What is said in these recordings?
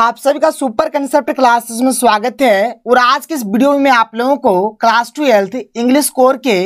आप सभी का सुपर कंसेप्ट क्लासेस में स्वागत है और आज के इस वीडियो में आप लोगों को क्लास ट्वेल्थ इंग्लिश कोर के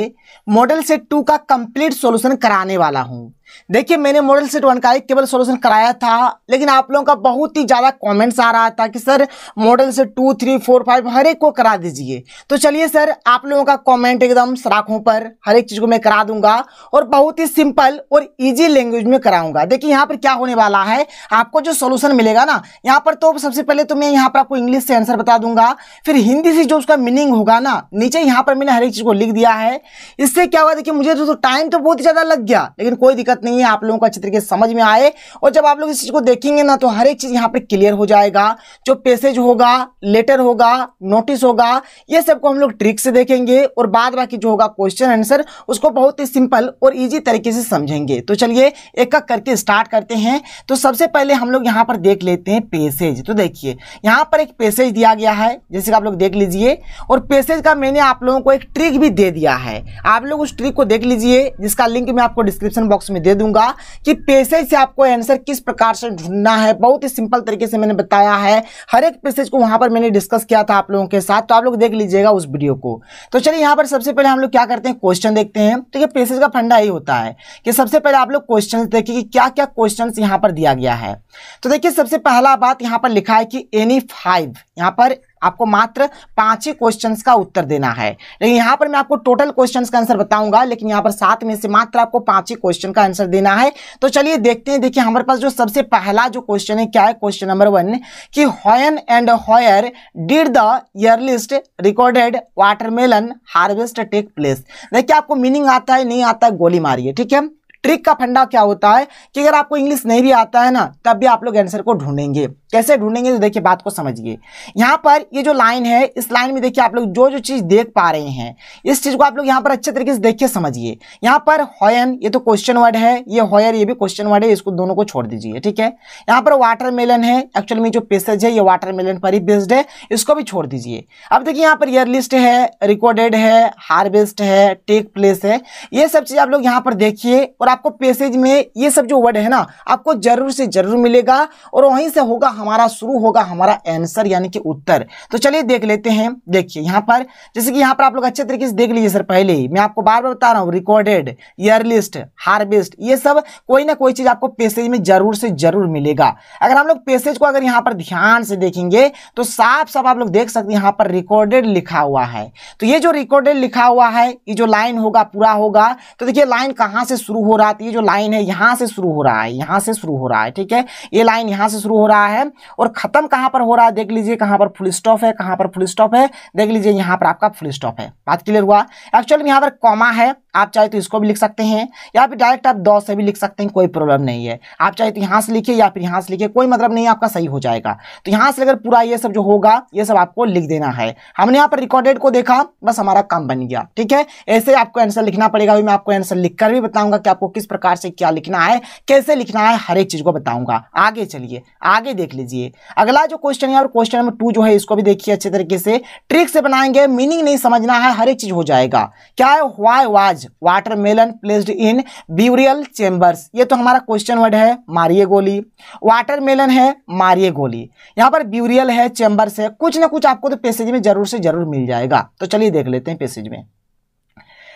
मॉडल सेट टू का कंप्लीट सॉल्यूशन कराने वाला हूं देखिए मैंने मॉडल सेट वन का एक केवल सोल्यूशन कराया था लेकिन आप लोगों का बहुत ही ज़्यादा कमेंट्स आ रहा था कि सर मॉडल से टू थ्री फोर फाइव हर एक को करा दीजिए तो चलिए सर आप लोगों का कमेंट एकदम सराखों पर हर एक चीज़ को मैं करा दूंगा और बहुत ही सिंपल और इजी लैंग्वेज में कराऊंगा देखिए यहाँ पर क्या होने वाला है आपको जो सोल्यूशन मिलेगा ना यहाँ पर तो सबसे पहले तो मैं यहाँ पर आपको इंग्लिश से आंसर बता दूंगा फिर हिंदी से जो उसका मीनिंग होगा ना नीचे यहाँ पर मैंने हर एक चीज़ को लिख दिया है इससे क्या हुआ देखिए मुझे तो टाइम तो, तो बहुत ज़्यादा लग गया लेकिन कोई दिक्कत नहीं है आप लोगों को अच्छे तरीके से समझ में आए और जब आप लोग इस चीज़ को देखेंगे ना तो हर एक चीज़ यहाँ पर क्लियर हो जाएगा जो पैसेज होगा लेटर होगा नोटिस होगा ये सबको हम लोग ट्रिक से देखेंगे और बाद बाकी जो होगा क्वेश्चन आंसर उसको बहुत ही सिंपल और ईजी तरीके से समझेंगे तो चलिए एक एक करके स्टार्ट करते हैं तो सबसे पहले हम लोग यहाँ पर देख लेते हैं पैसेज तो देखिए यहाँ पर एक पैसेज दिया गया है जैसे कि आप लोग देख लीजिए और पैसेज का मैंने आप लोगों को एक ट्रिक भी दे दिया है आप लोग उस ट्रिक को देख लीजिए जिसका लिंक मैं आपको डिस्क्रिप्शन बॉक्स में दे दूंगा कि पेसेज से आपको आंसर किस प्रकार से ढूंढना है बहुत ही सिंपल तरीके से मैंने बताया है हर एक पेसेज को वहां पर मैंने डिस्कस किया था आप लोगों के साथ तो आप लोग देख लीजिएगा उस वीडियो को तो चलिए यहां पर सबसे पहले हम लोग क्या करते हैं क्वेश्चन देखते हैं तो ये पेसेज का फंडा ही होता है कि सबसे पहले आप लोग क्वेश्चन देखिए कि क्या क्या क्वेश्चन यहां पर दिया गया है तो देखिए सबसे पहला बात यहां पर लिखा है कि एनी फाइव यहां पर आपको मात्र पांच ही क्वेश्चन का उत्तर देना है लेकिन यहां पर मैं आपको टोटल क्वेश्चन का आंसर बताऊंगा लेकिन यहां पर सात में से मात्र आपको पांच ही क्वेश्चन का आंसर देना है तो चलिए देखते हैं देखिए हमारे पास जो सबसे पहला जो क्वेश्चन है क्या है क्वेश्चन नंबर वन कि when and where did the earliest recorded watermelon harvest take place देखिए आपको मीनिंग आता है नहीं आता है गोली मारिए ठीक है ट्रिक का फंडा क्या होता है कि अगर आपको इंग्लिश नहीं भी आता है ना तब भी आप लोग आंसर को ढूंढेंगे कैसे ढूंढेंगे तो देखिए बात को समझिए यहाँ पर ये जो लाइन है इस लाइन में देखिए आप लोग जो जो चीज़ देख पा रहे हैं इस चीज़ को आप लोग यहाँ पर अच्छे तरीके से देखिए समझिए यहाँ पर हॉयन ये तो क्वेश्चन वर्ड है ये हॉयर ये भी क्वेश्चन वर्ड है इसको दोनों को छोड़ दीजिए ठीक है यहाँ पर मेलन है एक्चुअल में जो पेसेज है ये मेलन पर ही बेस्ड है इसको भी छोड़ दीजिए अब देखिए यहाँ पर ईयर लिस्ट है रिकॉर्डेड है हार्वेस्ट है टेक प्लेस है ये सब चीज़ आप लोग यहाँ पर देखिए और आपको पैसेज में ये सब जो वर्ड है ना आपको जरूर से जरूर मिलेगा और वहीं से होगा हमारा शुरू होगा हमारा आंसर यानी कि उत्तर तो चलिए देख लेते हैं देखिए यहाँ पर जैसे कि यहाँ पर आप लोग अच्छे तरीके से देख लीजिए सर पहले ही मैं आपको बार बार बता रहा हूँ रिकॉर्डेड ईयर लिस्ट हार्वेस्ट ये सब कोई ना कोई चीज़ आपको पैसेज में जरूर से जरूर मिलेगा अगर हम लोग पैसेज को अगर यहाँ पर ध्यान से देखेंगे तो साफ साफ आप लोग देख सकते हैं यहाँ पर रिकॉर्डेड लिखा हुआ है तो ये जो रिकॉर्डेड लिखा हुआ है ये जो लाइन होगा पूरा होगा तो देखिए लाइन कहाँ से शुरू हो रहा रहा ये जो लाइन है यहाँ से शुरू हो रहा है यहाँ से शुरू हो रहा है ठीक है ये लाइन यहाँ से शुरू हो रहा है और ख़त्म कहाँ पर हो रहा है देख लीजिए कहाँ पर फुल स्टॉप है कहाँ पर फुल स्टॉप है देख लीजिए यहाँ पर आपका फुल स्टॉप है बात क्लियर हुआ एक्चुअल में यहाँ पर कॉमा है आप चाहे तो इसको भी लिख सकते हैं या फिर डायरेक्ट आप दो से भी लिख सकते हैं कोई प्रॉब्लम नहीं है आप चाहे तो यहाँ से लिखिए या फिर यहाँ से लिखिए कोई मतलब नहीं आपका सही हो जाएगा तो यहाँ से अगर पूरा ये सब जो होगा ये सब आपको लिख देना है हमने यहाँ पर रिकॉर्डेड को देखा बस हमारा काम बन गया ठीक है ऐसे आपको आंसर लिखना पड़ेगा अभी मैं आपको आंसर लिख भी बताऊंगा कि आपको किस प्रकार से क्या लिखना है कैसे लिखना है हर एक चीज़ को बताऊंगा आगे चलिए आगे देख लीजिए अगला जो क्वेश्चन है और क्वेश्चन नंबर टू जो है इसको भी देखिए अच्छे तरीके से ट्रिक से बनाएंगे मीनिंग नहीं समझना है हर एक चीज़ हो जाएगा क्या है वाई वाज वाटर मेलन प्लेस्ड इन ब्यूरियल चेंबर्स ये तो हमारा क्वेश्चन वर्ड है मारिए गोली वाटर मेलन है मारिए गोली यहां पर ब्यूरियल है चेंबर्स है कुछ ना कुछ आपको तो पैसेज में जरूर से जरूर मिल जाएगा तो चलिए देख लेते हैं पैसेज में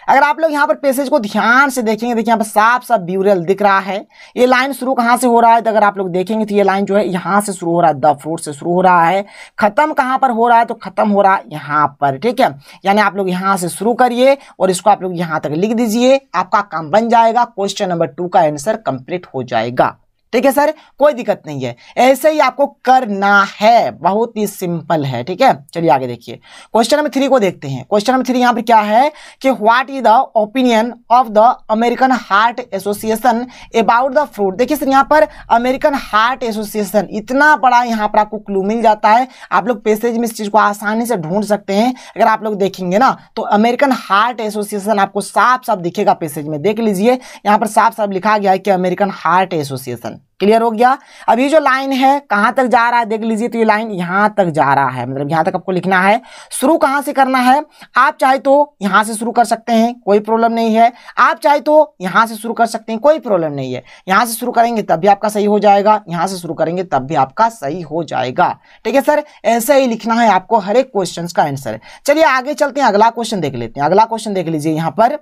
अगर आप लोग यहाँ पर पेसेज को ध्यान से देखेंगे देखिए यहाँ पर साफ साफ ब्यूरल दिख रहा है ये लाइन शुरू कहाँ से हो रहा है तो अगर आप लोग देखेंगे तो ये लाइन जो है यहाँ से शुरू हो रहा है द फ्रूट से शुरू हो रहा है खत्म कहाँ पर हो रहा है तो खत्म हो रहा है यहाँ पर ठीक है यानी आप लोग यहाँ से शुरू करिए और इसको आप लोग यहाँ तक लिख दीजिए आपका काम बन जाएगा क्वेश्चन नंबर टू का आंसर कंप्लीट हो जाएगा ठीक है सर कोई दिक्कत नहीं है ऐसे ही आपको करना है बहुत ही सिंपल है ठीक है चलिए आगे देखिए क्वेश्चन नंबर थ्री को देखते हैं क्वेश्चन नंबर थ्री यहाँ पर क्या है कि what is the opinion of the American heart association about the fruit देखिए सर यहाँ पर अमेरिकन हार्ट एसोसिएशन इतना बड़ा यहाँ पर आपको क्लू मिल जाता है आप लोग पेसेज में इस चीज़ को आसानी से ढूंढ सकते हैं अगर आप लोग देखेंगे ना तो अमेरिकन हार्ट एसोसिएशन आपको साफ साफ दिखेगा पेसेज में देख लीजिए यहाँ पर साफ साफ लिखा गया है कि अमेरिकन हार्ट एसोसिएशन क्लियर हो गया अब ये जो लाइन है कहां तक जा रहा है देख लीजिए तो ये लाइन यहां तक जा रहा है मतलब यहां तक आपको लिखना है शुरू कहां से करना है आप चाहे तो यहां से शुरू कर सकते हैं कोई प्रॉब्लम नहीं है आप चाहे तो यहां से शुरू कर सकते हैं कोई प्रॉब्लम नहीं है यहां से शुरू करेंगे तब भी आपका सही हो जाएगा यहां से शुरू करेंगे तब भी आपका सही हो जाएगा ठीक है सर ऐसे ही लिखना है आपको हर एक क्वेश्चन का आंसर चलिए आगे चलते हैं अगला क्वेश्चन देख लेते हैं अगला क्वेश्चन देख लीजिए यहां पर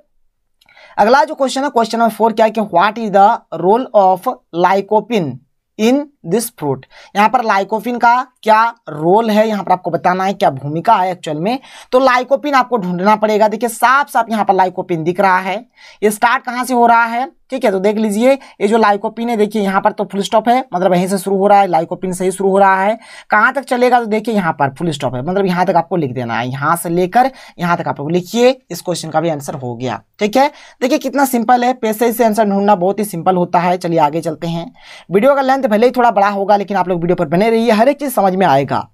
अगला जो क्वेश्चन है क्वेश्चन नंबर फोर क्या है कि what is the role of lycopene in this fruit यहाँ पर लाइकोपिन का क्या रोल है यहाँ पर आपको बताना है क्या भूमिका है एक्चुअल में तो लाइकोपिन आपको ढूंढना पड़ेगा देखिए साफ साफ यहाँ पर लाइकोपिन दिख रहा है ये स्टार्ट कहाँ से हो रहा है ठीक है तो देख लीजिए ये जो लाइकोपिन है देखिए यहाँ पर तो फुल स्टॉप है मतलब यहीं से शुरू हो रहा है लाइकोपिन से ही शुरू हो रहा है कहाँ तक चलेगा तो देखिए यहाँ पर फुल स्टॉप है मतलब यहाँ तक आपको लिख देना है यहाँ से लेकर यहाँ तक आप लोग लिखिए इस क्वेश्चन का भी आंसर हो गया ठीक है देखिए कितना सिंपल है पैसे से आंसर ढूंढना बहुत ही सिंपल होता है चलिए आगे चलते हैं वीडियो का लेंथ भले ही थोड़ा बड़ा होगा लेकिन आप लोग वीडियो पर बने रहिए हर एक चीज़ समझ में आएगा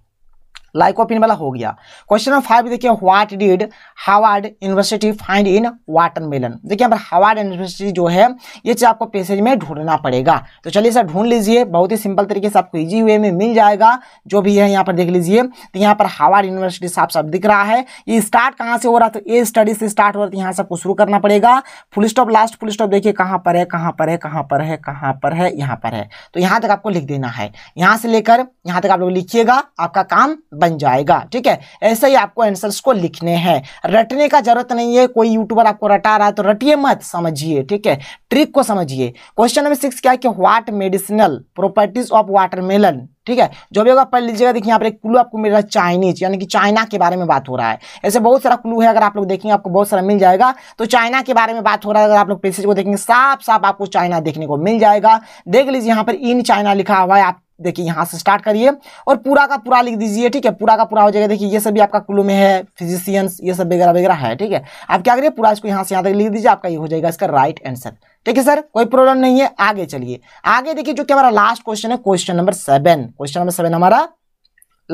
लाइकोपिन वाला हो गया क्वेश्चन नंबर फाइव देखिए what did Harvard university find in watermelon देखिए यहाँ पर हार्वर्ड यूनिवर्सिटी जो है ये चीज आपको पैसेज में ढूंढना पड़ेगा तो चलिए सर ढूंढ लीजिए बहुत ही सिंपल तरीके से आपको ईजी वे में मिल जाएगा जो भी है यहाँ पर देख लीजिए तो यहाँ पर हार्वर्ड यूनिवर्सिटी साफ साफ दिख रहा है ये स्टार्ट कहाँ से हो रहा है तो ए स्टडी से स्टार्ट हो रहा है तो यहाँ सबको शुरू करना पड़ेगा full stop last full stop देखिए कहाँ पर है कहाँ पर है कहाँ पर है कहाँ पर है यहाँ पर है तो यहाँ तक आपको लिख देना है यहाँ से लेकर यहाँ तक आप लोग लिखिएगा आपका काम बन जाएगा ठीक है ऐसे ही आपको आंसर्स को लिखने हैं रटने का जरूरत नहीं है कोई यूट्यूबर आपको रटा रहा है तो रटिए मत समझिए ठीक है ट्रिक को समझिए क्वेश्चन नंबर सिक्स क्या है कि what medicinal properties of watermelon ठीक है जो भी होगा पढ़ लीजिएगा देखिए यहाँ पर एक क्लू आपको मिल रहा है चाइनीज यानी कि चाइना के बारे में बात हो रहा है ऐसे बहुत सारा क्लू है अगर आप लोग देखेंगे आपको बहुत सारा मिल जाएगा तो चाइना के बारे में बात हो रहा है अगर आप लोग पेसेज को देखेंगे साफ साफ आपको चाइना देखने को मिल जाएगा देख लीजिए यहाँ पर इन चाइना लिखा हुआ है आप देखिए यहाँ से स्टार्ट करिए और पूरा का पूरा लिख दीजिए ठीक है पूरा का पूरा हो जाएगा देखिए ये सभी आपका क्लू में है फिजिशियंस ये सब वगैरह वगैरह है ठीक है आप क्या करिए पूरा इसको यहाँ से यहाँ तक लिख दीजिए आपका ये हो जाएगा इसका राइट आंसर ठीक है सर कोई प्रॉब्लम नहीं है आगे चलिए आगे देखिए जो कि हमारा लास्ट क्वेश्चन है question number seven question number seven हमारा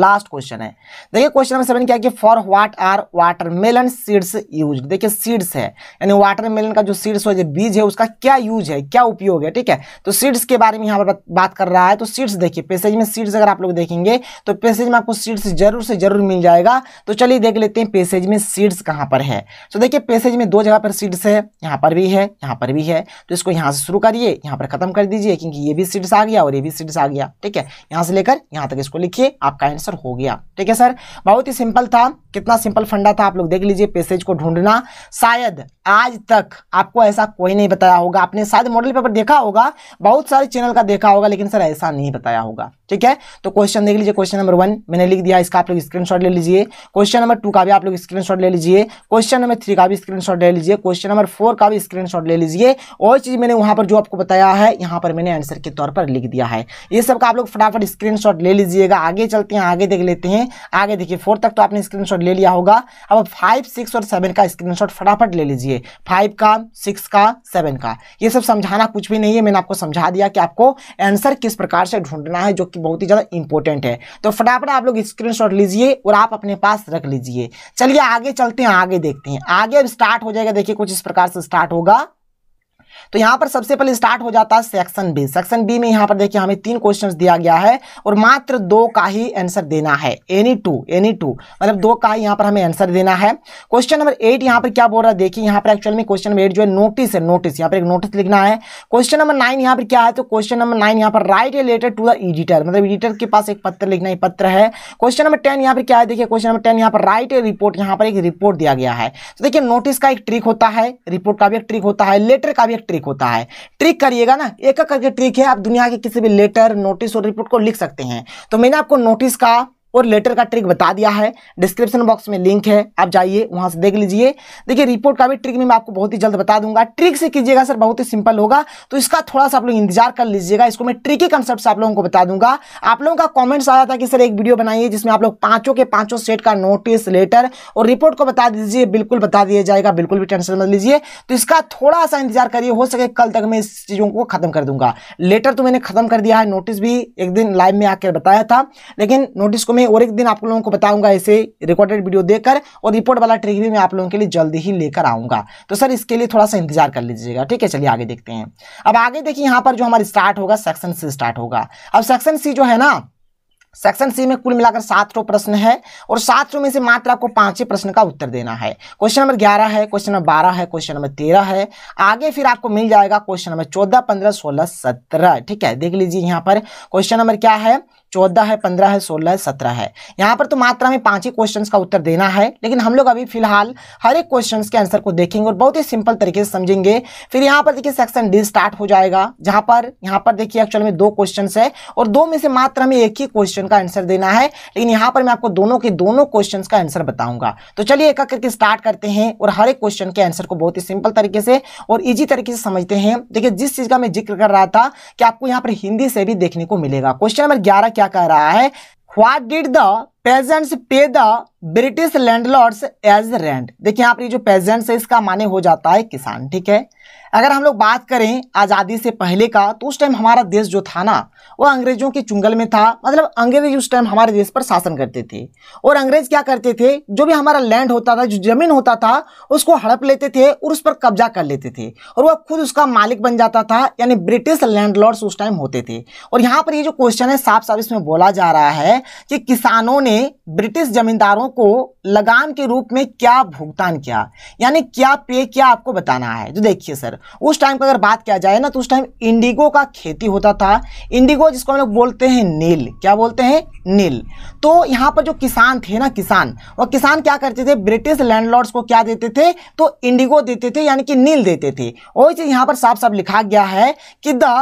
लास्ट क्वेश्चन है देखिए क्वेश्चन नंबर सेवन क्या कि for what are watermelon seeds use देखिए सीड्स है यानी वाटरमेलन का जो सीड्स हो जो बीज है उसका क्या यूज है क्या उपयोग है ठीक है तो सीड्स के बारे में यहाँ पर बात कर रहा है तो सीड्स देखिए पैसेज में सीड्स अगर आप लोग देखेंगे तो पैसेज में आपको सीड्स जरूर से जरूर मिल जाएगा तो चलिए देख लेते हैं पैसेज में सीड्स कहाँ पर है तो देखिए पैसेज में दो जगह पर सीड्स है यहाँ पर भी है यहाँ पर भी है तो इसको यहाँ से शुरू करिए यहाँ पर खत्म कर दीजिए क्योंकि ये भी सीड्स आ गया और ये भी सीड्स आ गया ठीक है यहाँ से लेकर यहाँ तक इसको लिखिए आपका आंसर आंसर हो गया ठीक है सर बहुत ही सिंपल था कितना सिंपल फंडा था आप लोग देख लीजिए पैसेज को ढूंढना शायद आज तक आपको ऐसा कोई नहीं बताया होगा आपने शायद मॉडल पेपर देखा होगा बहुत सारे चैनल का देखा होगा लेकिन सर ऐसा नहीं बताया होगा ठीक है तो क्वेश्चन देख लीजिए क्वेश्चन नंबर वन मैंने लिख दिया इसका आप लोग स्क्रीनशॉट ले लीजिए क्वेश्चन नंबर टू का भी आप लोग स्क्रीनशॉट ले लीजिए क्वेश्चन नंबर थ्री का भी स्क्रीनशॉट ले लीजिए क्वेश्चन नंबर फोर का भी स्क्रीनशॉट ले लीजिए और चीज़ मैंने वहां पर जो आपको बताया है यहाँ पर मैंने आंसर के तौर पर लिख दिया है ये सब का आप लोग फटाफट स्क्रीन ले लीजिएगा आगे चलते हैं आगे देख लेते हैं आगे देखिए फोर तक तो आपने स्क्रीन ले लिया होगा अब फाइव सिक्स और सेवन का स्क्रीन फटाफट ले लीजिए फाइव का सिक्स का सेवन का ये सब समझाना कुछ भी नहीं है मैंने आपको समझा दिया कि आपको आंसर किस प्रकार से ढूंढना है जो कि बहुत ही ज़्यादा इंपॉर्टेंट है तो फटाफट आप लोग स्क्रीन लीजिए और आप अपने पास रख लीजिए चलिए आगे चलते हैं आगे देखते हैं आगे अब स्टार्ट हो जाएगा देखिए कुछ इस प्रकार से स्टार्ट होगा तो यहाँ पर सबसे पहले स्टार्ट हो जाता है सेक्शन बी सेक्शन बी में यहाँ पर देखिए हमें तीन क्वेश्चन दिया गया है और मात्र दो का ही आंसर देना है एनी टू एनी टू मतलब दो का ही यहां पर हमें आंसर देना है क्वेश्चन नंबर एट यहाँ पर क्या बोल रहा है देखिए यहां पर एक्चुअल में क्वेश्चन नंबर एट जो है नोटिस है नोटिस यहां पर एक नोटिस लिखना है क्वेश्चन नंबर नाइन यहां पर क्या है तो क्वेश्चन नंबर नाइन यहां पर write a letter to the editor मतलब एडिटर के पास एक पत्र लिखना है पत्र है क्वेश्चन नंबर टेन यहाँ पर क्या है देखिए क्वेश्चन नंबर टेन यहां पर राइट ए रिपोर्ट यहाँ पर एक रिपोर्ट दिया गया है तो देखिए नोटिस का एक ट्रिक होता है रिपोर्ट का भी एक ट्रिक होता है लेटर का भी एक ट्रिक ट्रिक होता है ट्रिक करिएगा ना एक एक करके ट्रिक है आप दुनिया के किसी भी लेटर नोटिस और रिपोर्ट को लिख सकते हैं तो मैंने आपको नोटिस का और लेटर का ट्रिक बता दिया है डिस्क्रिप्शन बॉक्स में लिंक है आप जाइए वहां से देख लीजिए देखिए रिपोर्ट का भी ट्रिक में मैं आपको बहुत ही जल्द बता दूंगा ट्रिक से कीजिएगा सर बहुत ही सिंपल होगा तो इसका थोड़ा सा आप लोग इंतजार कर लीजिएगा इसको मैं ट्रिकी कंसेप्ट आप लोगों को बता दूंगा आप लोगों का कॉमेंट्स आया था कि सर एक वीडियो बनाइए जिसमें आप लोग पांचों के पांचों सेट का नोटिस लेटर और रिपोर्ट को बता दीजिए बिल्कुल बता दिया जाएगा बिल्कुल भी टेंशन मत लीजिए तो इसका थोड़ा सा इंतजार करिए हो सके कल तक मैं इस चीज़ों को खत्म कर दूंगा लेटर तो मैंने खत्म कर दिया है नोटिस भी एक दिन लाइव में आकर बताया था लेकिन नोटिस को में और एक दिन आप लोगों को बताऊंगा ऐसे रिकॉर्डेड वीडियो देकर और रिपोर्ट वाला ट्रिक भी मैं आप लोगों के लिए जल्दी ही लेकर आऊंगा तो सर इसके लिए थोड़ा सा इंतजार कर लीजिएगा ठीक है चलिए आगे देखते हैं अब आगे देखिए यहाँ पर जो हमारा स्टार्ट होगा सेक्शन सी स्टार्ट होगा अब सेक्शन सी जो है ना सेक्शन सी में कुल मिलाकर सात रो प्रश्न है और सात रो में से मात्र आपको पांच ही प्रश्न का उत्तर देना है क्वेश्चन नंबर ग्यारह है क्वेश्चन नंबर बारह है क्वेश्चन नंबर तेरह है आगे फिर आपको मिल जाएगा क्वेश्चन नंबर चौदह पंद्रह सोलह सत्रह ठीक है देख लीजिए यहाँ पर क्वेश्चन नंबर क्या है चौदह है पंद्रह है सोलह है सत्रह है यहाँ पर तो मात्रा में पाँच ही क्वेश्चन का उत्तर देना है लेकिन हम लोग अभी फिलहाल हर एक क्वेश्चन के आंसर को देखेंगे और बहुत ही सिंपल तरीके से समझेंगे फिर यहाँ पर देखिए सेक्शन डी स्टार्ट हो जाएगा जहाँ पर यहाँ पर देखिए एक्चुअल में दो क्वेश्चन है और दो में से मात्रा में एक ही क्वेश्चन का आंसर देना है लेकिन यहाँ पर मैं आपको दोनों के दोनों क्वेश्चन का आंसर बताऊंगा तो चलिए एक एक करके स्टार्ट करते हैं और हर एक क्वेश्चन के आंसर को बहुत ही सिंपल तरीके से और ईजी तरीके से समझते हैं देखिए जिस चीज़ का मैं जिक्र कर रहा था कि आपको यहाँ पर हिंदी से भी देखने को मिलेगा क्वेश्चन नंबर ग्यारह क्या कह रहा है what did the peasants pay the British landlords as rent देखिए यहाँ पर जो पेजेंट्स है इसका माने हो जाता है किसान ठीक है अगर हम लोग बात करें आज़ादी से पहले का तो उस टाइम हमारा देश जो था ना वो अंग्रेजों के चुंगल में था मतलब अंग्रेज उस टाइम हमारे देश पर शासन करते थे और अंग्रेज क्या करते थे जो भी हमारा लैंड होता था जो ज़मीन होता था उसको हड़प लेते थे और उस पर कब्जा कर लेते थे और वह खुद उसका मालिक बन जाता था यानी ब्रिटिश लैंडलॉर्ड्स उस टाइम होते थे और यहाँ पर ये जो क्वेश्चन है साफ साफ इसमें बोला जा रहा है कि किसानों ने ब्रिटिश जमींदारों किसानों को लगान के रूप में क्या भुगतान किया यानी क्या पे किया आपको बताना है तो देखिए सर उस टाइम का अगर बात किया जाए ना तो उस टाइम इंडिगो का खेती होता था इंडिगो जिसको हम लोग बोलते हैं नील क्या बोलते हैं नील तो यहाँ पर जो किसान थे ना किसान वह किसान क्या करते थे ब्रिटिश लैंडलॉर्ड्स को क्या देते थे तो इंडिगो देते थे यानी कि नील देते थे और इसे यहाँ पर साफ साफ लिखा गया है कि द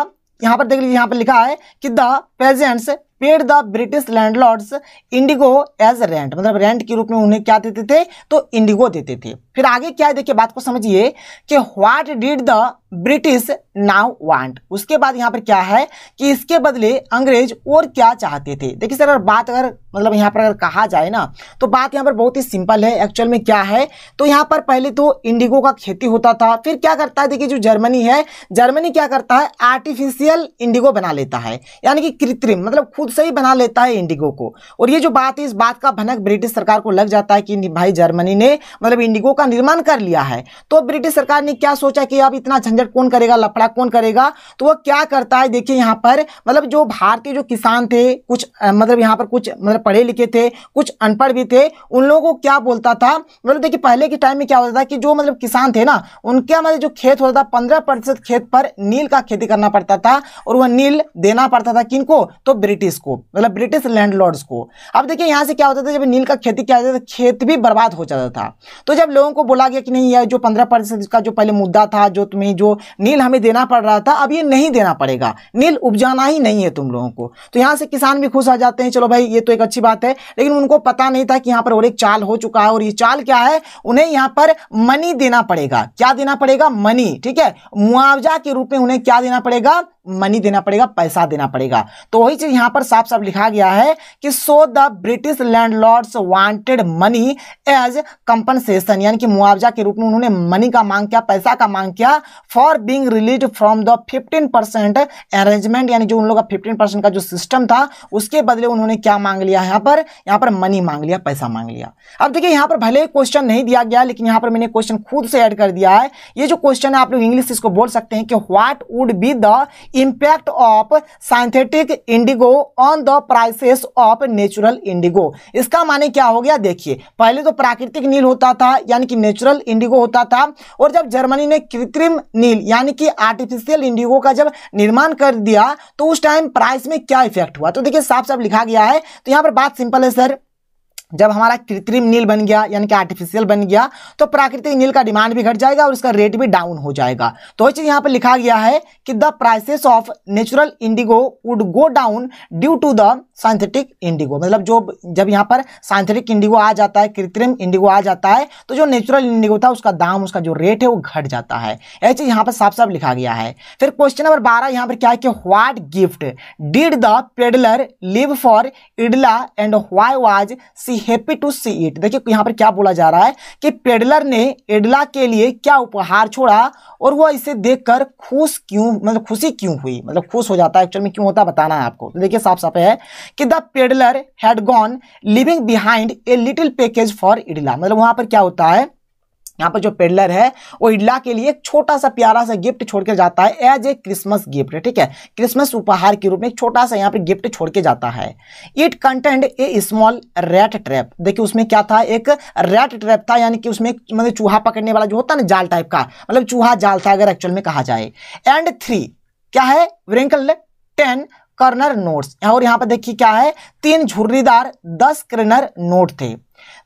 यहाँ पर देख लीजिए यहाँ पर लिखा है कि the peasants paid the British landlords indigo as rent मतलब रेंट के रूप में उन्हें क्या देते थे तो इंडिगो देते थे फिर आगे क्या है देखिए बात को समझिए कि what did the British now want उसके बाद यहाँ पर क्या है कि इसके बदले अंग्रेज और क्या चाहते थे देखिए सर अगर बात अगर मतलब यहाँ पर अगर कहा जाए ना तो बात यहाँ पर बहुत ही सिंपल है एक्चुअल में क्या है तो यहाँ पर पहले तो इंडिगो का खेती होता था फिर क्या करता है देखिए जो जर्मनी है जर्मनी क्या करता है आर्टिफिशियल इंडिगो बना लेता है यानी कि कृत्रिम मतलब खुद से ही बना लेता है इंडिगो को और ये जो बात है इस बात का भनक ब्रिटिश सरकार को लग जाता है कि भाई जर्मनी ने मतलब इंडिगो का निर्माण कर लिया है तो ब्रिटिश सरकार ने क्या सोचा कि अब इतना झंझट कौन करेगा लफड़ा कौन करेगा तो वह क्या करता है देखिए यहाँ पर मतलब जो भारतीय जो किसान थे कुछ मतलब यहाँ पर कुछ मतलब पढ़े लिखे थे कुछ अनपढ़ भी थे उन लोगों को क्या बोलता था मतलब देखिए पहले के टाइम में क्या होता था कि जो मतलब किसान थे ना उनके मतलब जो खेत होता था पंद्रह प्रतिशत खेत पर नील का खेती करना पड़ता था और वह नील देना पड़ता था किन तो ब्रिटिश को मतलब ब्रिटिश लैंडलॉर्ड्स को अब देखिए यहाँ से क्या होता था जब नील का खेती किया जाता था खेत भी बर्बाद हो जाता था तो जब लोगों को बोला गया कि नहीं यह जो पंद्रह प्रतिशत का जो पहले मुद्दा था जो तुम्हें जो नील हमें देना पड़ रहा था अब ये नहीं देना पड़ेगा नील उपजाना ही नहीं है तुम लोगों को तो यहाँ से किसान भी खुश आ जाते हैं चलो भाई ये तो एक अच्छी अच्छी बात है लेकिन उनको पता नहीं था कि यहां पर और एक चाल हो चुका है और ये चाल क्या है उन्हें यहां पर मनी देना पड़ेगा क्या देना पड़ेगा मनी ठीक है मुआवजा के रूप में उन्हें क्या देना पड़ेगा मनी देना पड़ेगा पैसा देना पड़ेगा तो वही चीज यहां पर साफ साफ लिखा गया है कि so the British landlords wanted money as compensation यानी कि मुआवजा के रूप में उन्होंने मनी का मांग किया पैसा का मांग किया for being release from the fifteen percent arrangement यानी जो उन लोग का फिफ्टीन परसेंट का जो सिस्टम था उसके बदले उन्होंने क्या मांग लिया यहां पर यहां पर मनी मांग लिया पैसा मांग लिया अब देखिए यहां पर भले ही क्वेश्चन नहीं दिया गया लेकिन यहां पर मैंने क्वेश्चन खुद से एड कर दिया है ये जो क्वेश्चन है आप लोग इंग्लिश इसको बोल सकते हैं कि what would be the impact of synthetic indigo on the prices of natural indigo इसका माने क्या हो गया देखिए पहले तो प्राकृतिक नील होता था यानी कि नेचुरल इंडिगो होता था और जब जर्मनी ने कृत्रिम नील यानी कि आर्टिफिशियल इंडिगो का जब निर्माण कर दिया तो उस टाइम प्राइस में क्या इफेक्ट हुआ तो देखिए साफ साफ लिखा गया है तो यहां पर बात सिंपल है सर जब हमारा कृत्रिम नील बन गया यानी कि आर्टिफिशियल बन गया तो प्राकृतिक नील का डिमांड भी घट जाएगा और उसका रेट भी डाउन हो जाएगा तो वही चीज़ यहाँ पर लिखा गया है कि the prices of natural indigo would go down due to the synthetic indigo मतलब जो जब यहाँ पर साइंथेटिक इंडिगो आ जाता है कृत्रिम इंडिगो आ जाता है तो जो नेचुरल इंडिगो था उसका दाम उसका जो रेट है वो घट जाता है यह चीज़ यहाँ पर साफ साफ लिखा गया है फिर क्वेश्चन नंबर बारह यहाँ पर क्या है कि what gift did the peddler leave for Idla and why was she happy to see it देखिए यहाँ पर क्या बोला जा रहा है कि पेडलर ने इडला के लिए क्या उपहार छोड़ा और वह इसे देखकर खुश क्यों मतलब खुशी क्यों हुई मतलब खुश हो जाता है एक्चुअल में क्यों होता है बताना है आपको तो देखिए साफ साफ है कि the peddler had gone leaving behind a little package for Idla मतलब वहां पर क्या होता है यहाँ पर जो पेडलर है वो इडला के लिए एक छोटा सा प्यारा सा गिफ्ट छोड़ के जाता है एज ए क्रिसमस गिफ्ट ठीक है क्रिसमस उपहार के रूप में एक छोटा सा यहाँ पर गिफ्ट छोड़ के जाता है it contained a small rat trap देखिए उसमें क्या था एक रैट ट्रैप था यानी कि उसमें मतलब चूहा पकड़ने वाला जो होता है ना जाल टाइप का मतलब चूहा जाल था अगर एक्चुअल में कहा जाए एंड थ्री क्या है व्रिंकल टेन कर्नर नोट्स और यहाँ पर देखिए क्या है तीन झुर्रीदार दस कर्नर नोट थे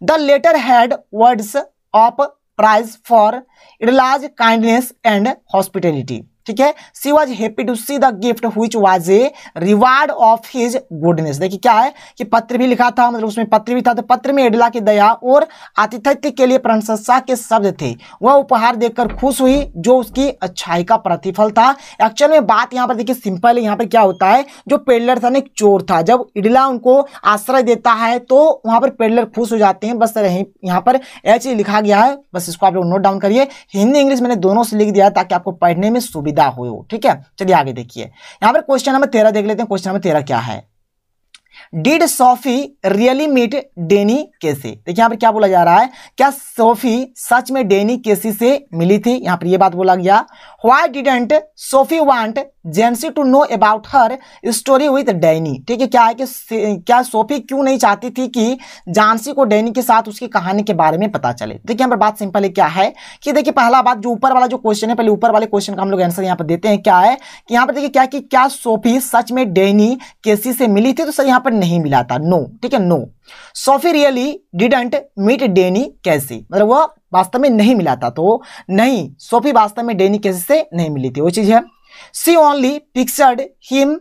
the letter had words of praise for Edla's kindness and hospitality ठीक है she was happy to see the gift which was a reward of his goodness देखिए क्या है कि पत्र भी लिखा था मतलब उसमें पत्र भी था तो पत्र में एडला की दया और आतिथ्य के लिए प्रशंसा के शब्द थे वह उपहार देखकर खुश हुई जो उसकी अच्छाई का प्रतिफल था एक्चुअल में बात यहाँ पर देखिए सिंपल है यहाँ पर क्या होता है जो पेडलर था ना एक चोर था जब इडला उनको आश्रय देता है तो वहाँ पर पेडलर खुश हो जाते हैं बस यहाँ पर ऐसे लिखा गया है बस इसको आप लोग नोट डाउन करिए हिंदी इंग्लिश मैंने दोनों से लिख दिया ताकि आपको पढ़ने में सुविधा क्या हुए हो ठीक है चलिए आगे देखिए यहां पर क्वेश्चन नंबर तेरह देख लेते हैं क्वेश्चन नंबर तेरह क्या है did Sophie really meet Danny Casey देखिए यहां पर क्या बोला जा रहा है क्या सोफी सच में डेनी केसी से मिली थी यहां पर यह बात बोला गया why didn't Sophie want Jansie to know about her story with Danny ठीक है क्या है कि क्या सोफी क्यों नहीं चाहती थी कि जानसी को डैनी के साथ उसकी कहानी के बारे में पता चले देखिए यहाँ पर बात सिंपल है क्या है कि देखिए पहला बात जो ऊपर वाला जो क्वेश्चन है पहले ऊपर वाले क्वेश्चन का हम लोग आंसर यहाँ पर देते हैं क्या है कि यहाँ पर देखिए क्या कि क्या सोफी सच में डैनी केसी से मिली थी तो सर यहाँ पर नहीं मिला था नो ठीक है no Sophie really didn't meet Danny Casey मतलब वह वास्तव में नहीं मिला था तो नहीं सोफी वास्तव में डेनी कैसी से नहीं मिली थी वो चीज़ है she only pictured him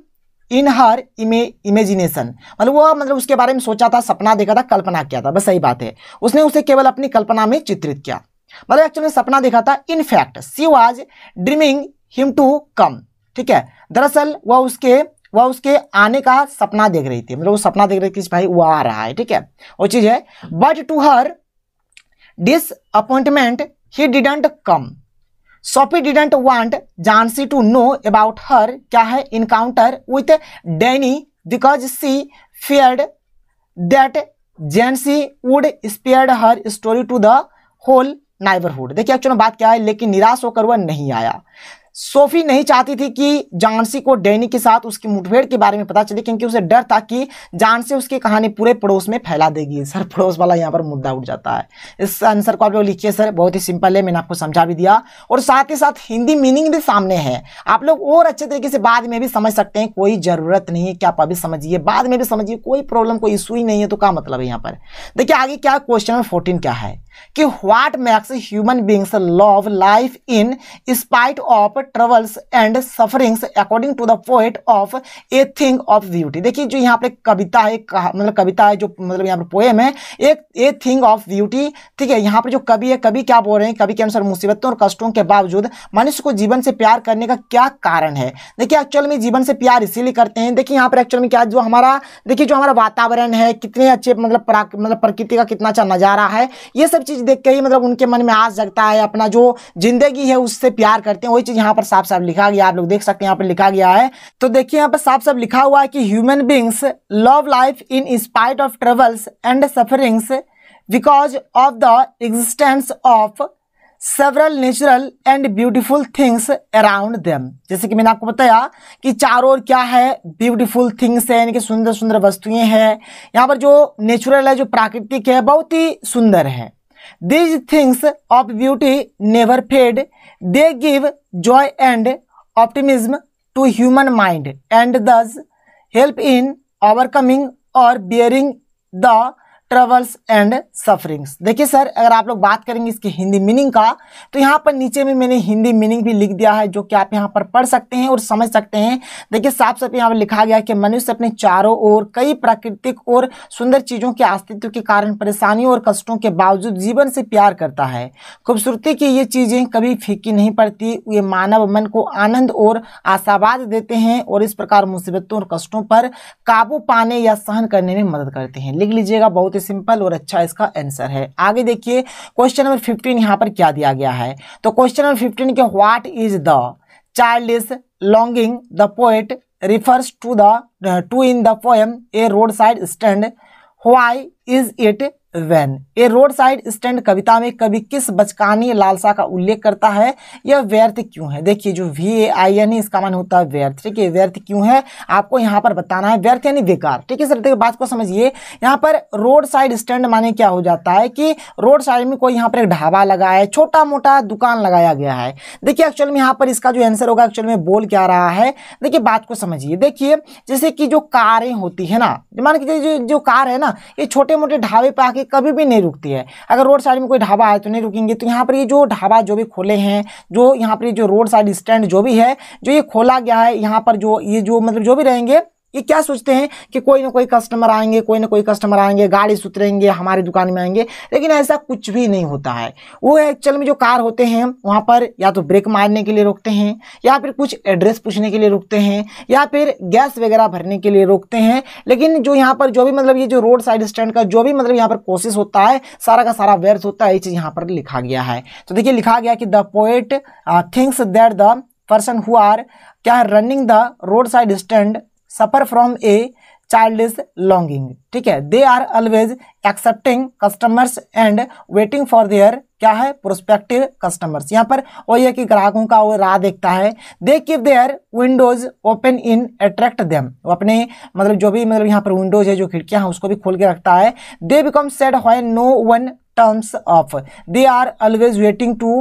in her इमे इमेजिनेशन मतलब वह मतलब उसके बारे में सोचा था सपना देखा था कल्पना किया था बस सही बात है उसने उसे केवल अपनी कल्पना में चित्रित किया मतलब एक्चुअली सपना देखा था in fact she was dreaming him to come ठीक है दरअसल वह उसके वह उसके आने का सपना देख रही थी मतलब वो सपना देख रही थी भाई वो आ रहा है ठीक है वो चीज़ है but to her disappointment he didn't come Sophie didn't want Jansie to know about her क्या है encounter with Danny because she feared that Jansie would spare her story to the whole neighbourhood देखिए actual बात क्या है लेकिन निराश होकर वह नहीं आया सोफी नहीं चाहती थी कि जानसी को डैनी के साथ उसकी मुठभेड़ के बारे में पता चले क्योंकि उसे डर था कि जानसी उसकी कहानी पूरे पड़ोस में फैला देगी सर पड़ोस वाला यहाँ पर मुद्दा उठ जाता है इस आंसर को आप लोग लिखिए सर बहुत ही सिंपल है मैंने आपको समझा भी दिया और साथ ही साथ हिंदी मीनिंग भी सामने है आप लोग और अच्छे तरीके से बाद में भी समझ सकते हैं कोई ज़रूरत नहीं है कि आप अभी समझिए बाद में भी समझिए कोई प्रॉब्लम कोई इशू ही नहीं है तो क्या मतलब है यहाँ पर देखिए आगे क्या क्वेश्चन में फोर्टीन क्या है कि what makes human beings love life in spite of troubles and sufferings according to the poet of a thing of beauty देखिए जो यहाँ पे कविता है मतलब कविता है जो मतलब यहाँ पर पोएम है एक ए थिंग ऑफ ब्यूटी ठीक है यहाँ पर जो कवि है कभी क्या बोल रहे हैं कवि के अनुसार मुसीबतों और कष्टों के बावजूद मनुष्य को जीवन से प्यार करने का क्या कारण है देखिए एक्चुअल में जीवन से प्यार इसीलिए करते हैं देखिए यहाँ पर एक्चुअल में क्या जो हमारा देखिए जो हमारा वातावरण है कितने अच्छे मतलब मतलब प्रकृति का कितना अच्छा नज़ारा है ये सब चीज़ देख के ही मतलब उनके मन में आस जगता है अपना जो जिंदगी है उससे प्यार करते हैं वही चीज़ यहाँ यहाँ पर साफ साफ लिखा गया आप लोग देख सकते हैं यहाँ पर लिखा गया है तो देखिए यहाँ पर साफ साफ लिखा हुआ है कि human beings love life in spite of troubles and sufferings because of the existence of several natural and beautiful things around them जैसे कि मैंने आपको बताया कि चारों ओर क्या है ब्यूटिफुल थिंग्स है यानी कि सुंदर सुंदर वस्तुएं हैं यहाँ पर जो नेचुरल है जो प्राकृतिक है बहुत ही सुंदर है These things of beauty never fade. They give joy and optimism to human mind and thus help in overcoming or bearing the troubles and sufferings देखिए सर अगर आप लोग बात करेंगे इसके हिंदी मीनिंग का तो यहाँ पर नीचे में मैंने हिंदी मीनिंग भी लिख दिया है जो कि आप यहाँ पर पढ़ सकते हैं और समझ सकते हैं देखिए साफ साफ यहाँ पर लिखा गया है कि मनुष्य अपने चारों ओर कई प्राकृतिक और सुंदर चीज़ों के अस्तित्व के कारण परेशानियों और कष्टों के बावजूद जीवन से प्यार करता है खूबसूरती की ये चीज़ें कभी फीकी नहीं पड़ती ये मानव मन को आनंद और आशावाद देते हैं और इस प्रकार मुसीबतों और कष्टों पर काबू पाने या सहन करने में मदद करते हैं लिख लीजिएगा बहुत ही सिंपल और अच्छा इसका आंसर है आगे देखिए क्वेश्चन नंबर फिफ्टीन यहाँ पर क्या दिया गया है तो क्वेश्चन नंबर फिफ्टीन के what is the child is longing the poet refers to the to in the poem a roadside stand why is it vain ये रोड साइड स्टैंड कविता में कभी किस बचकानी लालसा का उल्लेख करता है यह व्यर्थ क्यों है देखिए जो वी ए आई एन इसका मान होता है व्यर्थ ठीक है व्यर्थ क्यों है आपको यहाँ पर बताना है व्यर्थ यानी बेकार ठीक है सर देखिए बात को समझिए यहाँ पर रोड साइड स्टैंड माने क्या हो जाता है कि रोड साइड में कोई यहाँ पर एक ढाबा लगा है छोटा मोटा दुकान लगाया गया है देखिए एक्चुअल में यहाँ पर इसका जो आंसर होगा एक्चुअल में बोल क्या रहा है देखिए बात को समझिए देखिए जैसे कि जो कारें होती है ना मान के जो कार है ना ये छोटे मोटे ढाबे पर आके आके कभी भी नहीं रुकती है अगर रोड साइड में कोई ढाबा है तो नहीं रुकेंगे तो यहाँ पर ये जो ढाबा जो भी खोले हैं जो यहाँ पर जो रोड साइड स्टैंड जो भी है जो ये खोला गया है यहाँ पर जो ये जो मतलब जो भी रहेंगे ये क्या सोचते हैं कि कोई ना कोई कस्टमर आएंगे कोई ना कोई कस्टमर आएंगे गाड़ी सुतरेंगे हमारी दुकान में आएंगे लेकिन ऐसा कुछ भी नहीं होता है वो एक्चुअल में जो कार होते हैं वहाँ पर या तो ब्रेक मारने के लिए रोकते हैं या फिर कुछ एड्रेस पूछने के लिए रोकते हैं या फिर गैस वगैरह भरने के लिए रोकते हैं लेकिन जो यहाँ पर जो भी मतलब ये जो रोड साइड स्टैंड का जो भी मतलब यहाँ पर कोशिश होता है सारा का सारा व्यर्थ होता है ये चीज़ यहाँ पर लिखा गया है तो देखिए लिखा गया कि the poet thinks that the person who are क्या running the roadside stand suffer from a child is longing ठीक है they are always accepting customers and waiting for their क्या है प्रोस्पेक्टिव कस्टमर्स यहाँ पर वो ये कि ग्राहकों का वो राह देखता है they keep their windows open in attract them वो अपने मतलब जो भी मतलब यहाँ पर विंडोज है जो खिड़कियाँ हैं उसको भी खोल के रखता है दे बिकम सेड हॉय no one turns of they are always waiting to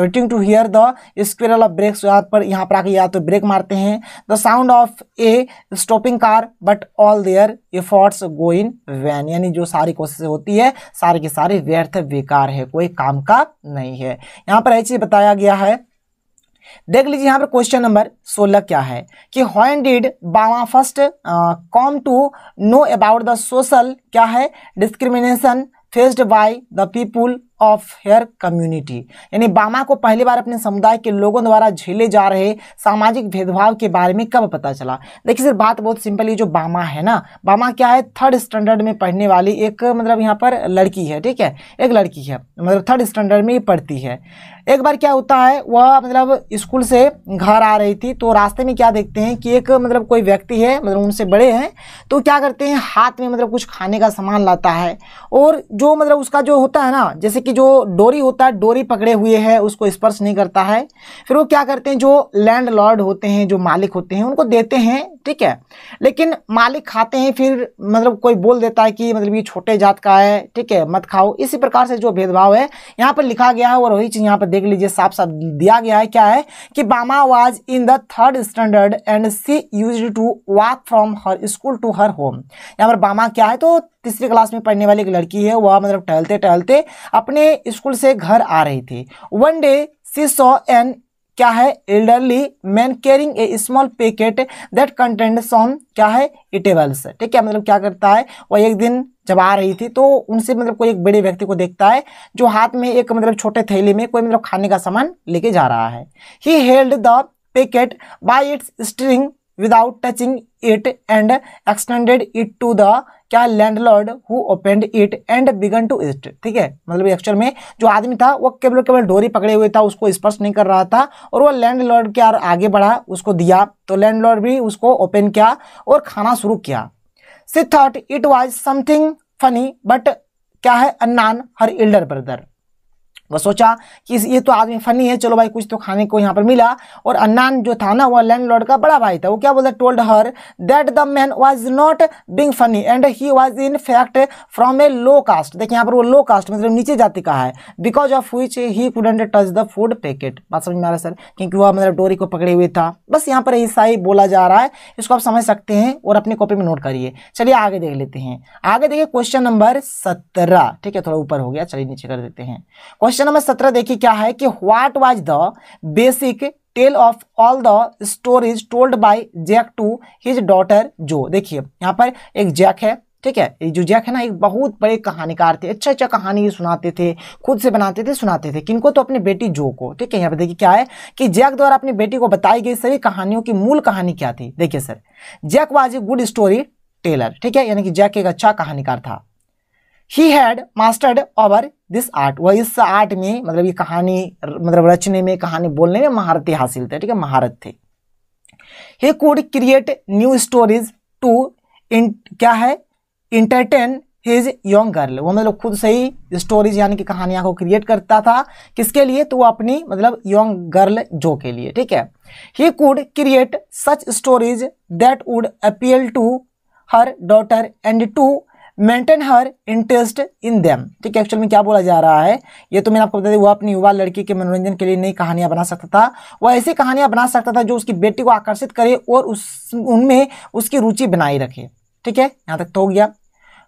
waiting to hear the squeal of brakes यहाँ पर यहाँ पर आके या तो ब्रेक मारते हैं the sound of a stopping car but all their efforts go in vain यानी जो सारी कोशिश होती है सारे के सारे व्यर्थ बेकार है कोई काम का नहीं है यहाँ पर यह चीज़ बताया गया है देख लीजिए यहाँ पर क्वेश्चन नंबर 16 क्या है कि how did Bama first come to know about the social क्या है discrimination faced by the people of her community यानी बामा को पहली बार अपने समुदाय के लोगों द्वारा झेले जा रहे सामाजिक भेदभाव के बारे में कब पता चला देखिए सर बात बहुत सिंपल ये जो बामा है ना बामा क्या है थर्ड स्टैंडर्ड में पढ़ने वाली एक मतलब यहाँ पर लड़की है ठीक है एक लड़की है मतलब थर्ड स्टैंडर्ड में ही पढ़ती है एक बार क्या होता है वह मतलब स्कूल से घर आ रही थी तो रास्ते में क्या देखते हैं कि एक मतलब कोई व्यक्ति है मतलब उनसे बड़े हैं तो क्या करते हैं हाथ में मतलब कुछ खाने का सामान लाता है और जो मतलब उसका जो होता है ना जैसे कि कि जो डोरी होता है डोरी पकड़े हुए है उसको स्पर्श नहीं करता है फिर वो क्या करते हैं जो लैंड लॉर्ड होते हैं जो मालिक होते हैं उनको देते हैं ठीक है लेकिन मालिक खाते हैं फिर मतलब कोई बोल देता है कि मतलब ये छोटे जात का है ठीक है मत खाओ इसी प्रकार से जो भेदभाव है यहाँ पर लिखा गया है और वही चीज़ यहाँ पर देख लीजिए साफ साफ दिया गया है क्या है कि Bama was in the third standard and she use to walk from her school to her home यहाँ पर बामा क्या है तो तीसरी क्लास में पढ़ने वाली एक लड़की है वह मतलब टहलते टहलते अपने स्कूल से घर आ रही थी one day she saw an क्या है elderly man carrying a small packet that contained some क्या है इटेबल्स ठीक है मतलब क्या करता है वह एक दिन जब आ रही थी तो उनसे मतलब कोई एक बड़े व्यक्ति को देखता है जो हाथ में एक मतलब छोटे थैली में कोई मतलब खाने का सामान लेके जा रहा है he held the packet by its string without touching it and extended it to the क्या landlord who opened it and began to eat ठीक है मतलब एक्चुअल में जो आदमी था वो केवल केवल डोरी पकड़े हुए था उसको स्पर्श नहीं कर रहा था और वो लैंडलॉर्ड के यार आगे बढ़ा उसको दिया तो लैंडलॉर्ड भी उसको ओपन किया और खाना शुरू किया she thought it was something funny but क्या है अन्नान हर इल्डर ब्रदर वह सोचा कि ये तो आदमी फनी है चलो भाई कुछ तो खाने को यहाँ पर मिला और अन्नान जो था ना वह लैंड का बड़ा भाई था वो क्या बोलता told her that the man was not being funny and he was in fact from a low caste देखिए यहाँ पर वो लो कास्ट मतलब नीचे जाति का है because of which he couldn't touch the food packet बात समझ में आ रहा है सर क्योंकि वह मतलब डोरी को पकड़े हुए था बस यहाँ पर ही बोला जा रहा है इसको आप समझ सकते हैं और अपनी कॉपी में नोट करिए चलिए आगे देख लेते हैं आगे देखिए क्वेश्चन नंबर सत्रह ठीक है थोड़ा ऊपर हो गया चलिए नीचे कर देते हैं क्वेश्चन क्वेश्चन नंबर सत्रह देखिए क्या है कि what was the basic tale of all the stories told by Jack to his daughter जो देखिए यहाँ पर एक जैक है ठीक है ये जो जैक है ना एक बहुत बड़े कहानीकार थे अच्छा अच्छा कहानी सुनाते थे खुद से बनाते थे सुनाते थे किनको तो अपनी बेटी जो को ठीक है यहाँ पर देखिए क्या है कि जैक द्वारा अपनी बेटी को बताई गई सभी कहानियों की मूल कहानी क्या थी देखिए sir Jack was a good story teller ठीक है यानी कि जैक एक अच्छा कहानीकार था he had mastered over this art वह इस आर्ट में मतलब ये कहानी मतलब रचने में कहानी बोलने में महारत हासिल थे ठीक है महारत थे he could create new stories to in क्या है इंटरटेन हिज यंग गर्ल वो मतलब खुद से ही स्टोरीज यानी कि कहानियां को क्रिएट करता था किसके लिए तो वो अपनी मतलब यंग गर्ल जो के लिए ठीक है he could create such stories that would appeal to her daughter and to maintain her interest in them ठीक है एक्चुअल में क्या बोला जा रहा है ये तो मैंने आपको बता दी वह अपनी युवा लड़की के मनोरंजन के लिए नई कहानियां बना सकता था वो ऐसी कहानियां बना सकता था जो उसकी बेटी को आकर्षित करे और उस उनमें उसकी रुचि बनाए रखे ठीक है यहाँ तक तो हो गया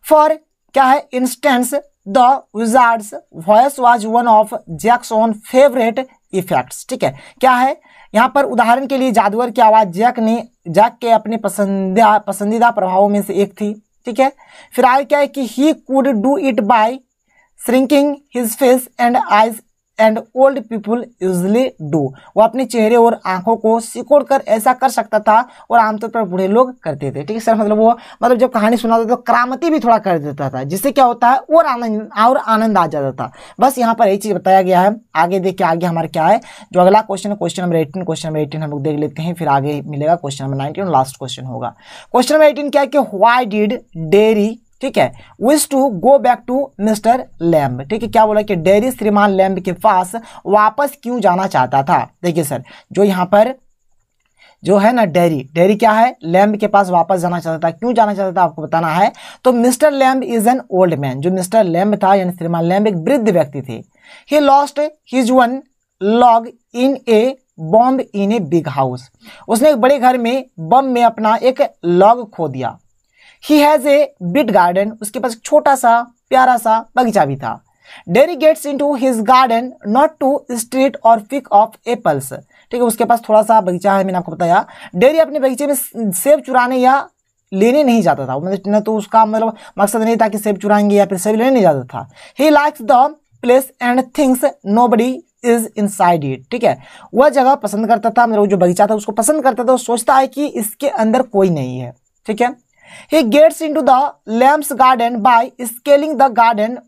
फॉर क्या है instance the wizard's voice was one of Jack's own favourite effect ठीक है क्या है यहाँ पर उदाहरण के लिए जादूगर की आवाज़ जैक ने जैक के अपने पसंदीदा पसंदीदा प्रभावों में से एक थी ठीक है फिर आई क्या है कि he could do it by shrinking his face and eyes and old people usually do वो अपने चेहरे और आंखों को सिकोड़ कर ऐसा कर सकता था और आमतौर पर बूढ़े लोग करते थे ठीक है सर मतलब वो मतलब जब कहानी सुनाता तो क्रामती भी थोड़ा कर देता था जिससे क्या होता है और आनंद और आनंद आ जाता था बस यहाँ पर यही चीज़ बताया गया है आगे देखिए आगे हमारा क्या है जो अगला question question number eighteen question number eighteen हम लोग देख लेते हैं फिर आगे मिलेगा question number nineteen last question होगा क्वेश्चन नंबर एटीन क्या है कि वाई डिड डेरी ठीक है wish to go back to Mister Lamb ठीक है क्या बोला कि डेरी श्रीमान लैम्ब के पास वापस क्यों जाना चाहता था देखिए सर जो यहाँ पर जो है ना डेरी डेरी क्या है लैम्ब के पास वापस जाना चाहता था क्यों जाना चाहता था आपको बताना है तो Mister Lamb is an old man जो मिस्टर लैम्ब था यानी श्रीमान लैम्ब एक वृद्ध व्यक्ति थे he lost his one leg in a bomb in a big house उसने एक बड़े घर में बम में अपना एक लॉग खो दिया he has a bit garden उसके पास छोटा सा प्यारा सा बगीचा भी था Derry gets in to his garden not to steal और पिक ऑफ एपल्स ठीक है उसके पास थोड़ा सा बगीचा है मैंने आपको बताया डेरी अपने बगीचे में सेब चुराने या लेने नहीं जाता था मतलब न तो उसका मतलब मकसद नहीं था कि सेब चुराएंगे या फिर सेब लेने नहीं जाता था he likes the place and things nobody is inside it ठीक है वह जगह पसंद करता था मतलब जो बगीचा था उसको पसंद करता था वो सोचता है कि इसके अंदर कोई नहीं है ठीक है he gets into the Lamb's garden by scaling the garden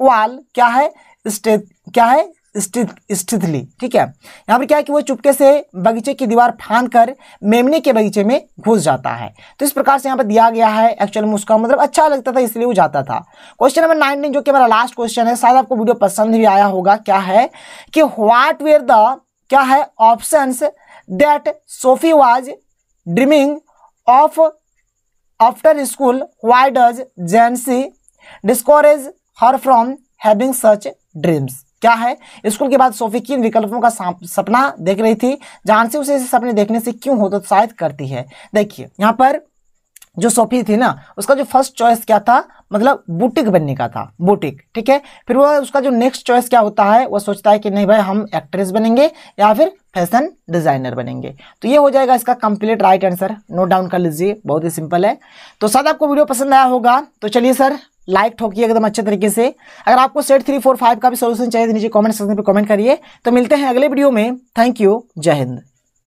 wall क्या है स्टेट क्या है स्थितली ठीक है यहाँ पर क्या है कि वो चुपके से बगीचे की दीवार फान कर मेमने के बगीचे में घुस जाता है तो इस प्रकार से यहाँ पर दिया गया है एक्चुअल में उसका मतलब अच्छा लगता था इसलिए वो जाता था क्वेश्चन नंबर नाइनटीन जो कि हमारा लास्ट क्वेश्चन है शायद आपको वीडियो पसंद भी आया होगा क्या है कि व्हाट वेयर द क्या है option that Sophie was dreaming of after school why does gen discourage her from having such dreams क्या है स्कूल के बाद सोफी किन विकल्पों का सपना देख रही थी जान से उसे सपने देखने से क्यों होता तो उत्साहित करती है देखिए यहाँ पर जो सोफी थी ना उसका जो फर्स्ट चॉइस क्या था मतलब बुटीक बनने का था बुटीक ठीक है फिर वो उसका जो नेक्स्ट चॉइस क्या होता है वो सोचता है कि नहीं भाई हम एक्ट्रेस बनेंगे या फिर फैशन डिजाइनर बनेंगे तो ये हो जाएगा इसका complete right answer note down कर लीजिए बहुत ही सिंपल है तो शायद आपको वीडियो पसंद आया होगा तो चलिए सर लाइक ठोकिए एकदम अच्छे तरीके से अगर आपको सेट थ्री फोर फाइव का भी सोल्यूशन चाहिए तो नीचे कॉमेंट सेक्शन पर कॉमेंट करिए तो मिलते हैं अगले वीडियो में थैंक यू जय हिंद